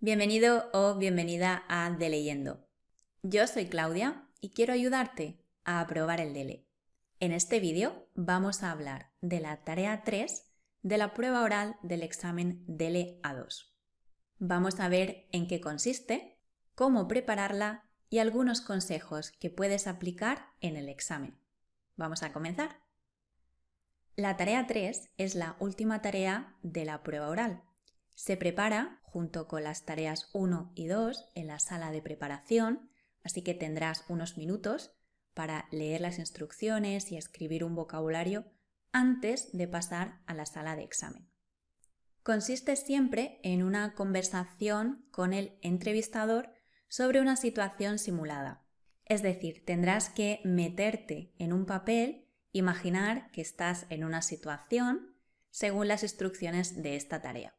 Bienvenido o bienvenida a Deleyendo. Yo soy Claudia y quiero ayudarte a aprobar el DELE. En este vídeo vamos a hablar de la tarea 3 de la prueba oral del examen DELE A2. Vamos a ver en qué consiste, cómo prepararla y algunos consejos que puedes aplicar en el examen. Vamos a comenzar. La tarea 3 es la última tarea de la prueba oral se prepara junto con las tareas 1 y 2 en la sala de preparación, así que tendrás unos minutos para leer las instrucciones y escribir un vocabulario antes de pasar a la sala de examen. Consiste siempre en una conversación con el entrevistador sobre una situación simulada. Es decir, tendrás que meterte en un papel, imaginar que estás en una situación según las instrucciones de esta tarea.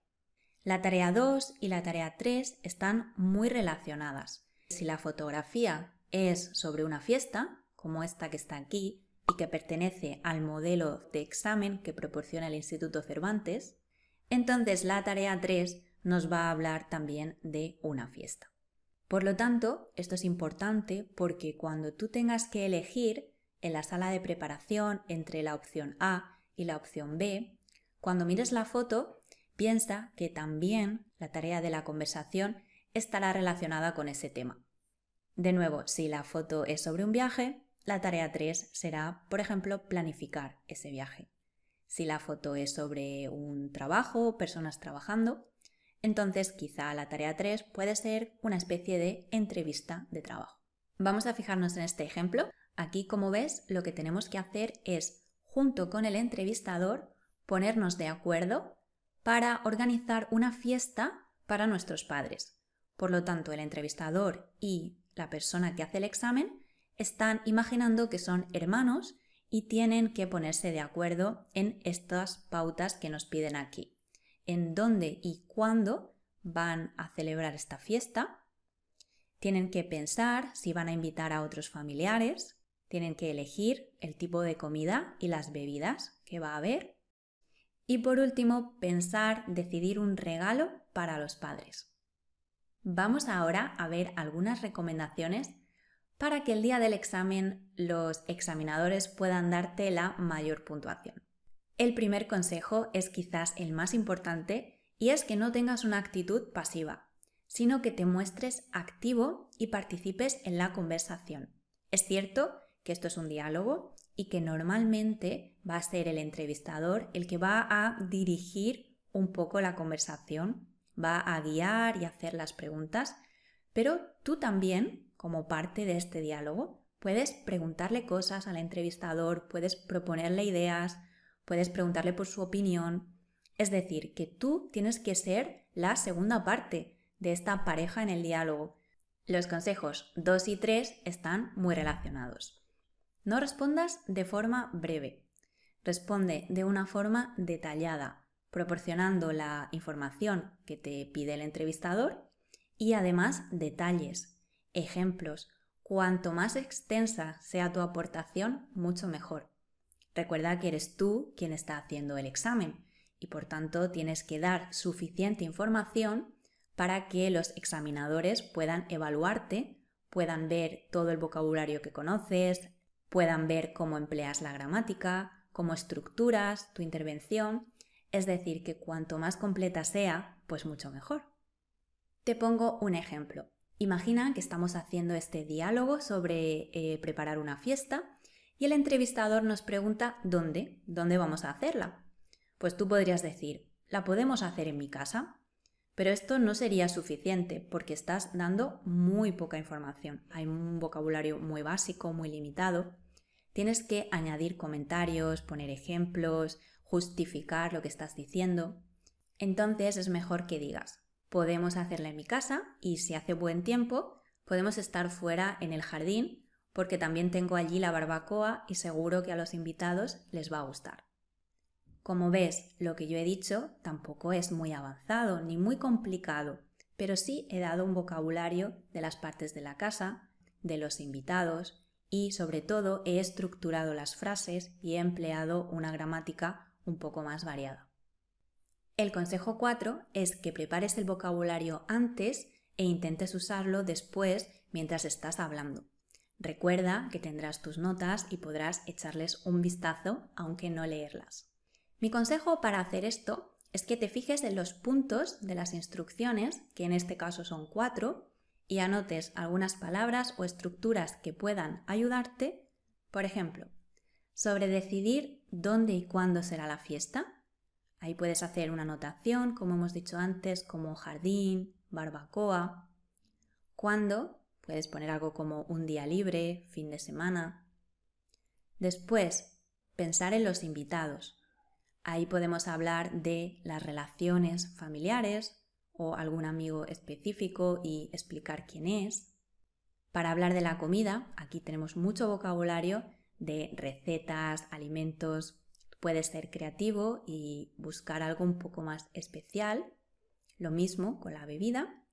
La tarea 2 y la tarea 3 están muy relacionadas. Si la fotografía es sobre una fiesta, como esta que está aquí, y que pertenece al modelo de examen que proporciona el Instituto Cervantes, entonces la tarea 3 nos va a hablar también de una fiesta. Por lo tanto, esto es importante porque cuando tú tengas que elegir en la sala de preparación entre la opción A y la opción B, cuando mires la foto Piensa que también la tarea de la conversación estará relacionada con ese tema. De nuevo, si la foto es sobre un viaje, la tarea 3 será, por ejemplo, planificar ese viaje. Si la foto es sobre un trabajo, o personas trabajando, entonces quizá la tarea 3 puede ser una especie de entrevista de trabajo. Vamos a fijarnos en este ejemplo. Aquí, como ves, lo que tenemos que hacer es, junto con el entrevistador, ponernos de acuerdo para organizar una fiesta para nuestros padres. Por lo tanto, el entrevistador y la persona que hace el examen están imaginando que son hermanos y tienen que ponerse de acuerdo en estas pautas que nos piden aquí. En dónde y cuándo van a celebrar esta fiesta. Tienen que pensar si van a invitar a otros familiares. Tienen que elegir el tipo de comida y las bebidas que va a haber. Y por último, pensar, decidir un regalo para los padres. Vamos ahora a ver algunas recomendaciones para que el día del examen los examinadores puedan darte la mayor puntuación. El primer consejo es quizás el más importante y es que no tengas una actitud pasiva, sino que te muestres activo y participes en la conversación. Es cierto que esto es un diálogo y que normalmente va a ser el entrevistador el que va a dirigir un poco la conversación, va a guiar y hacer las preguntas, pero tú también, como parte de este diálogo, puedes preguntarle cosas al entrevistador, puedes proponerle ideas, puedes preguntarle por su opinión. Es decir, que tú tienes que ser la segunda parte de esta pareja en el diálogo. Los consejos 2 y 3 están muy relacionados. No respondas de forma breve. Responde de una forma detallada, proporcionando la información que te pide el entrevistador y además detalles, ejemplos. Cuanto más extensa sea tu aportación, mucho mejor. Recuerda que eres tú quien está haciendo el examen y por tanto tienes que dar suficiente información para que los examinadores puedan evaluarte, puedan ver todo el vocabulario que conoces, puedan ver cómo empleas la gramática, cómo estructuras tu intervención, es decir, que cuanto más completa sea, pues mucho mejor. Te pongo un ejemplo. Imagina que estamos haciendo este diálogo sobre eh, preparar una fiesta y el entrevistador nos pregunta dónde, dónde vamos a hacerla. Pues tú podrías decir, la podemos hacer en mi casa, pero esto no sería suficiente porque estás dando muy poca información. Hay un vocabulario muy básico, muy limitado. Tienes que añadir comentarios, poner ejemplos, justificar lo que estás diciendo. Entonces es mejor que digas, podemos hacerla en mi casa y si hace buen tiempo, podemos estar fuera en el jardín porque también tengo allí la barbacoa y seguro que a los invitados les va a gustar. Como ves, lo que yo he dicho tampoco es muy avanzado ni muy complicado, pero sí he dado un vocabulario de las partes de la casa, de los invitados y sobre todo he estructurado las frases y he empleado una gramática un poco más variada. El consejo 4 es que prepares el vocabulario antes e intentes usarlo después mientras estás hablando. Recuerda que tendrás tus notas y podrás echarles un vistazo aunque no leerlas. Mi consejo para hacer esto es que te fijes en los puntos de las instrucciones, que en este caso son cuatro, y anotes algunas palabras o estructuras que puedan ayudarte. Por ejemplo, sobre decidir dónde y cuándo será la fiesta. Ahí puedes hacer una anotación, como hemos dicho antes, como jardín, barbacoa. Cuándo, puedes poner algo como un día libre, fin de semana. Después, pensar en los invitados. Ahí podemos hablar de las relaciones familiares o algún amigo específico y explicar quién es. Para hablar de la comida, aquí tenemos mucho vocabulario de recetas, alimentos. Puedes ser creativo y buscar algo un poco más especial. Lo mismo con la bebida.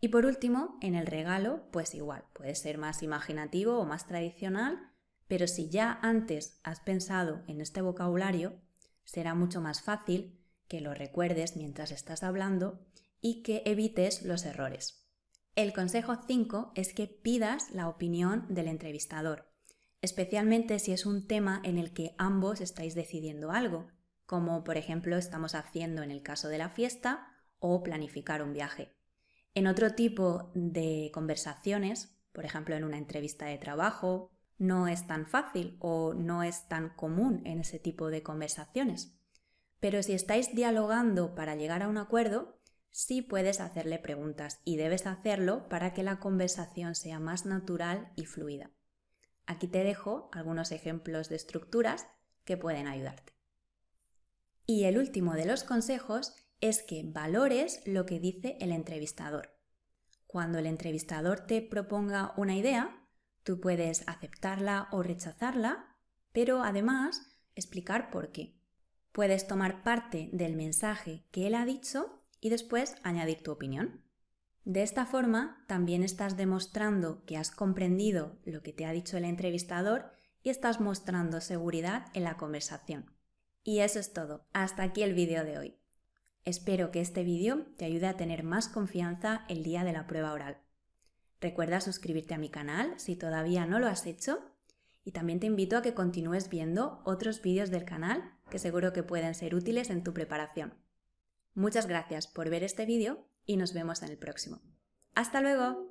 Y por último, en el regalo, pues igual, puede ser más imaginativo o más tradicional, pero si ya antes has pensado en este vocabulario, será mucho más fácil que lo recuerdes mientras estás hablando y que evites los errores. El consejo 5 es que pidas la opinión del entrevistador, especialmente si es un tema en el que ambos estáis decidiendo algo, como por ejemplo estamos haciendo en el caso de la fiesta o planificar un viaje. En otro tipo de conversaciones, por ejemplo en una entrevista de trabajo no es tan fácil o no es tan común en ese tipo de conversaciones. Pero si estáis dialogando para llegar a un acuerdo, sí puedes hacerle preguntas y debes hacerlo para que la conversación sea más natural y fluida. Aquí te dejo algunos ejemplos de estructuras que pueden ayudarte. Y el último de los consejos es que valores lo que dice el entrevistador. Cuando el entrevistador te proponga una idea, Tú puedes aceptarla o rechazarla, pero además explicar por qué. Puedes tomar parte del mensaje que él ha dicho y después añadir tu opinión. De esta forma, también estás demostrando que has comprendido lo que te ha dicho el entrevistador y estás mostrando seguridad en la conversación. Y eso es todo. Hasta aquí el vídeo de hoy. Espero que este vídeo te ayude a tener más confianza el día de la prueba oral. Recuerda suscribirte a mi canal si todavía no lo has hecho y también te invito a que continúes viendo otros vídeos del canal que seguro que pueden ser útiles en tu preparación. Muchas gracias por ver este vídeo y nos vemos en el próximo. ¡Hasta luego!